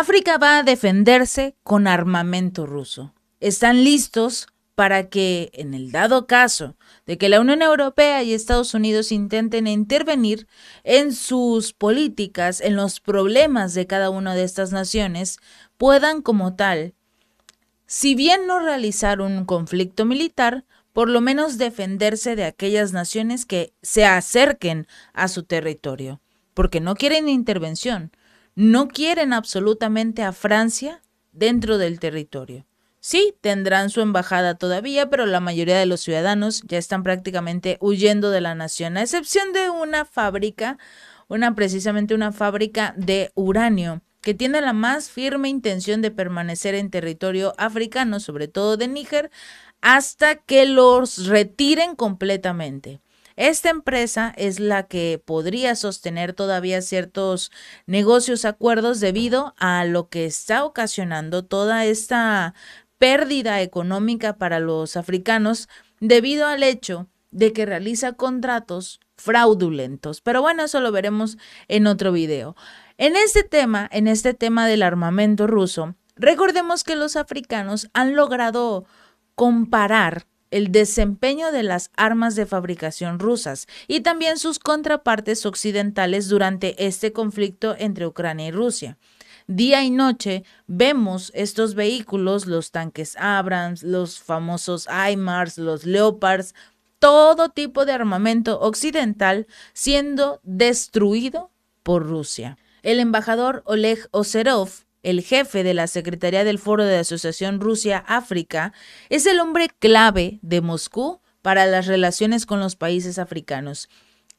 África va a defenderse con armamento ruso. Están listos para que, en el dado caso de que la Unión Europea y Estados Unidos intenten intervenir en sus políticas, en los problemas de cada una de estas naciones, puedan como tal, si bien no realizar un conflicto militar, por lo menos defenderse de aquellas naciones que se acerquen a su territorio, porque no quieren intervención, no quieren absolutamente a Francia dentro del territorio. Sí, tendrán su embajada todavía, pero la mayoría de los ciudadanos ya están prácticamente huyendo de la nación, a excepción de una fábrica, una precisamente una fábrica de uranio que tiene la más firme intención de permanecer en territorio africano, sobre todo de Níger, hasta que los retiren completamente. Esta empresa es la que podría sostener todavía ciertos negocios, acuerdos debido a lo que está ocasionando toda esta pérdida económica para los africanos debido al hecho de que realiza contratos fraudulentos. Pero bueno, eso lo veremos en otro video. En este tema, en este tema del armamento ruso, recordemos que los africanos han logrado comparar el desempeño de las armas de fabricación rusas y también sus contrapartes occidentales durante este conflicto entre Ucrania y Rusia. Día y noche vemos estos vehículos, los tanques Abrams, los famosos Aymars, los Leopards, todo tipo de armamento occidental siendo destruido por Rusia. El embajador Oleg Oserov el jefe de la Secretaría del Foro de Asociación Rusia-África, es el hombre clave de Moscú para las relaciones con los países africanos.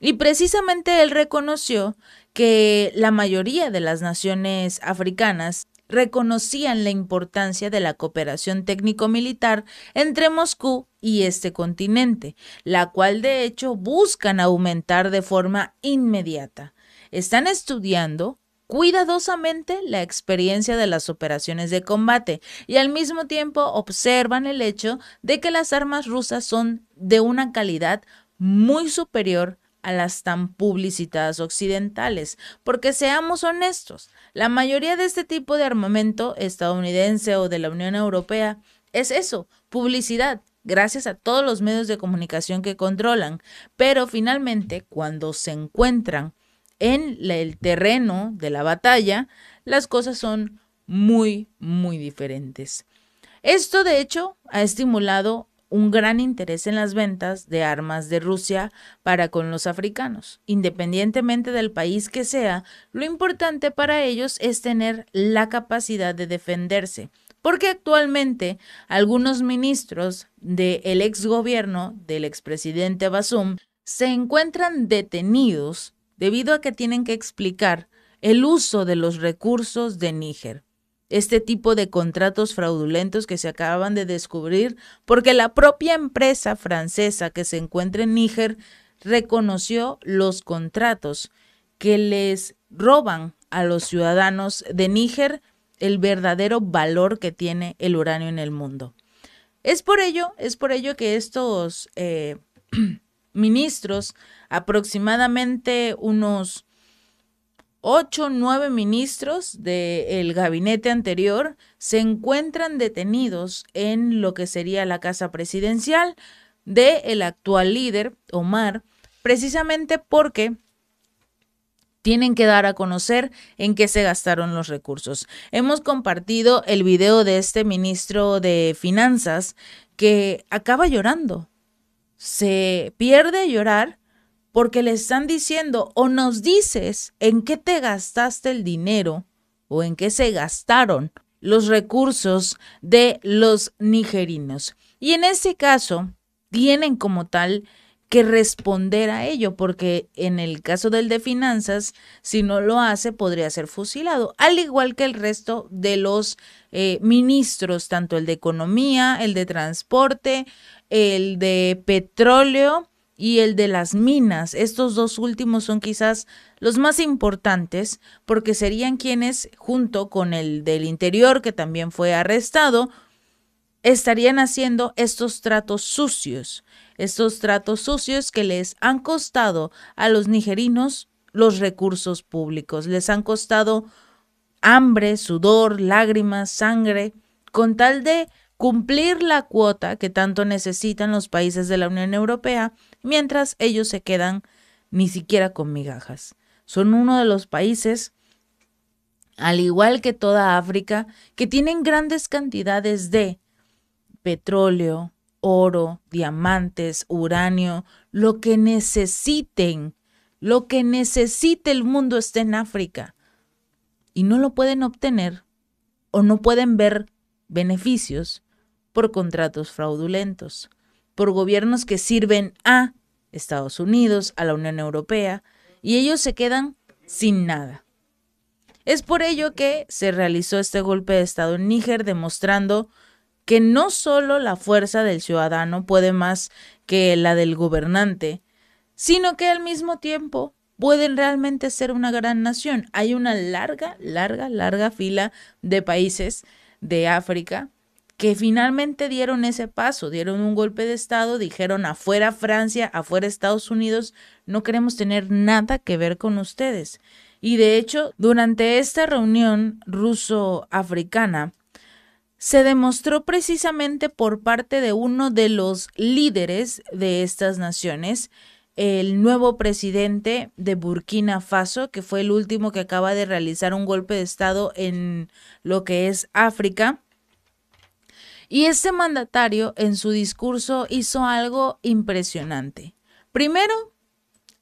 Y precisamente él reconoció que la mayoría de las naciones africanas reconocían la importancia de la cooperación técnico-militar entre Moscú y este continente, la cual de hecho buscan aumentar de forma inmediata. Están estudiando cuidadosamente la experiencia de las operaciones de combate y al mismo tiempo observan el hecho de que las armas rusas son de una calidad muy superior a las tan publicitadas occidentales, porque seamos honestos, la mayoría de este tipo de armamento estadounidense o de la Unión Europea es eso, publicidad, gracias a todos los medios de comunicación que controlan, pero finalmente cuando se encuentran en el terreno de la batalla, las cosas son muy, muy diferentes. Esto, de hecho, ha estimulado un gran interés en las ventas de armas de Rusia para con los africanos. Independientemente del país que sea, lo importante para ellos es tener la capacidad de defenderse, porque actualmente algunos ministros del de ex gobierno del expresidente Basum se encuentran detenidos debido a que tienen que explicar el uso de los recursos de Níger. Este tipo de contratos fraudulentos que se acaban de descubrir porque la propia empresa francesa que se encuentra en Níger reconoció los contratos que les roban a los ciudadanos de Níger el verdadero valor que tiene el uranio en el mundo. Es por ello, es por ello que estos eh, ministros, aproximadamente unos ocho, nueve ministros del gabinete anterior se encuentran detenidos en lo que sería la casa presidencial del el actual líder, Omar, precisamente porque tienen que dar a conocer en qué se gastaron los recursos. Hemos compartido el video de este ministro de Finanzas que acaba llorando se pierde llorar porque le están diciendo o nos dices en qué te gastaste el dinero o en qué se gastaron los recursos de los nigerinos. Y en ese caso, tienen como tal que responder a ello, porque en el caso del de finanzas, si no lo hace, podría ser fusilado, al igual que el resto de los eh, ministros, tanto el de economía, el de transporte, el de petróleo y el de las minas. Estos dos últimos son quizás los más importantes porque serían quienes, junto con el del interior, que también fue arrestado, estarían haciendo estos tratos sucios, estos tratos sucios que les han costado a los nigerinos los recursos públicos, les han costado hambre, sudor, lágrimas, sangre, con tal de cumplir la cuota que tanto necesitan los países de la Unión Europea, mientras ellos se quedan ni siquiera con migajas. Son uno de los países, al igual que toda África, que tienen grandes cantidades de petróleo, oro, diamantes, uranio, lo que necesiten, lo que necesite el mundo está en África. Y no lo pueden obtener o no pueden ver beneficios por contratos fraudulentos, por gobiernos que sirven a Estados Unidos, a la Unión Europea, y ellos se quedan sin nada. Es por ello que se realizó este golpe de Estado en Níger, demostrando que no solo la fuerza del ciudadano puede más que la del gobernante, sino que al mismo tiempo pueden realmente ser una gran nación. Hay una larga, larga, larga fila de países de África que finalmente dieron ese paso, dieron un golpe de Estado, dijeron afuera Francia, afuera Estados Unidos, no queremos tener nada que ver con ustedes. Y de hecho, durante esta reunión ruso-africana, se demostró precisamente por parte de uno de los líderes de estas naciones, el nuevo presidente de Burkina Faso, que fue el último que acaba de realizar un golpe de Estado en lo que es África, y este mandatario en su discurso hizo algo impresionante. Primero,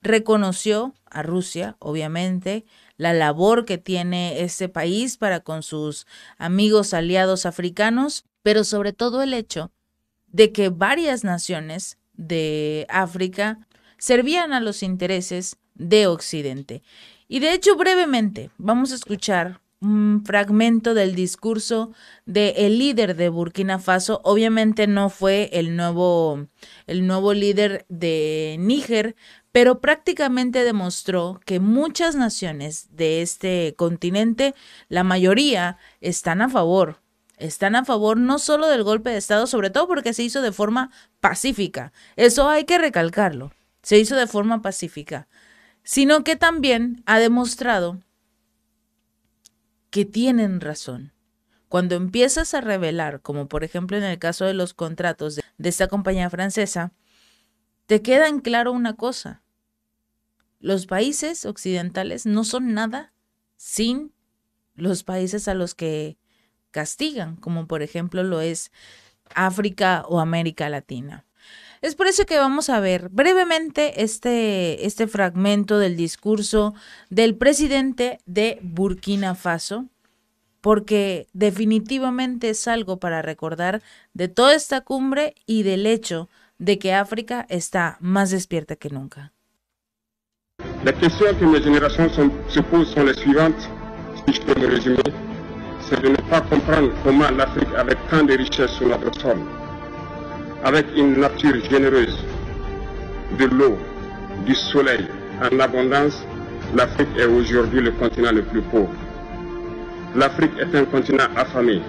reconoció a Rusia, obviamente, la labor que tiene este país para con sus amigos aliados africanos, pero sobre todo el hecho de que varias naciones de África servían a los intereses de Occidente. Y de hecho, brevemente, vamos a escuchar un fragmento del discurso del el líder de Burkina Faso. Obviamente no fue el nuevo, el nuevo líder de Níger, pero prácticamente demostró que muchas naciones de este continente, la mayoría, están a favor. Están a favor no solo del golpe de Estado, sobre todo porque se hizo de forma pacífica. Eso hay que recalcarlo. Se hizo de forma pacífica. Sino que también ha demostrado que tienen razón. Cuando empiezas a revelar, como por ejemplo en el caso de los contratos de, esta compañía francesa, te queda en claro una cosa. Los países occidentales no son nada sin los países a los que castigan, como por ejemplo lo es África o América Latina. Es por eso que vamos a ver brevemente este, este fragmento del discurso del presidente de Burkina Faso, porque definitivamente es algo para recordar de toda esta cumbre y del hecho de que África está más despierta que nunca. La cuestión que mi generación se pone son las siguientes, si je peux le es c'est de ne pas cómo África l'Afrique, avec tant de richesses sur notre sol, avec une nature généreuse, de l'eau, du soleil en abondance, l'Afrique est aujourd'hui le continent le plus pauvre. L'Afrique est un continent affamé.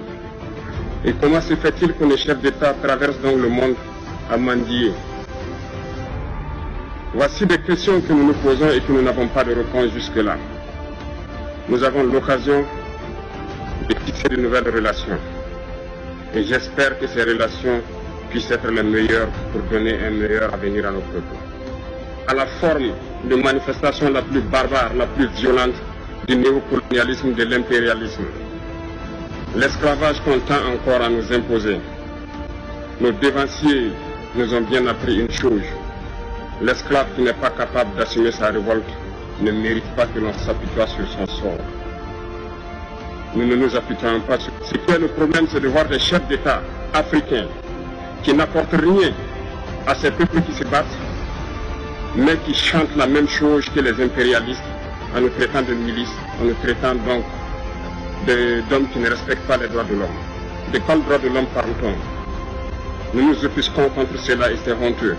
Et comment se fait-il que les chefs d'État traversent donc le monde à mendier Voici des questions que nous nous posons et que nous n'avons pas de réponse jusque-là. Nous avons l'occasion de fixer de nouvelles relations. Et j'espère que ces relations puisse être le meilleur pour donner un meilleur avenir à nos peuples. À la forme de manifestation la plus barbare, la plus violente du néocolonialisme, de l'impérialisme. L'esclavage qu'on tend encore à nous imposer. Nos dévanciers nous ont bien appris une chose. L'esclave qui n'est pas capable d'assumer sa révolte ne mérite pas que l'on s'appuie sur son sort. Nous ne nous appuyons pas sur... Ce qui est le problème, c'est de voir des chefs d'État africains qui n'apporte rien à ces peuples qui se battent, mais qui chantent la même chose que les impérialistes en nous traitant de milices, en nous traitant donc d'hommes qui ne respectent pas les droits de l'homme. De quels droits de l'homme parle t Nous nous offusquons contre cela et c'est honteux.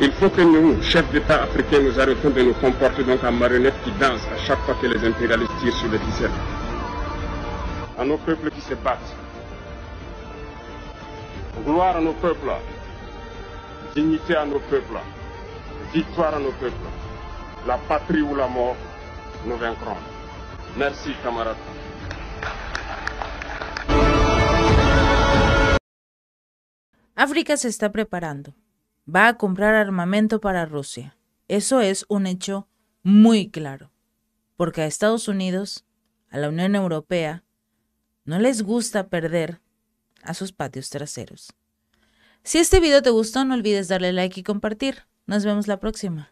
Il faut que nous, chefs d'État africains, nous arrêtons de nous comporter donc en marionnettes qui dansent à chaque fois que les impérialistes tirent sur les ficelles. À nos peuples qui se battent, gloire a nos peuples, dignidad a nos peuples, victoire a nos peuples. La patrie ou la mort, nous vaincrons. Merci, camarades. África se está preparando. Va a comprar armamento para Rusia. Eso es un hecho muy claro. Porque a Estados Unidos, a la Unión Europea, no les gusta perder a sus patios traseros. Si este video te gustó, no olvides darle like y compartir. Nos vemos la próxima.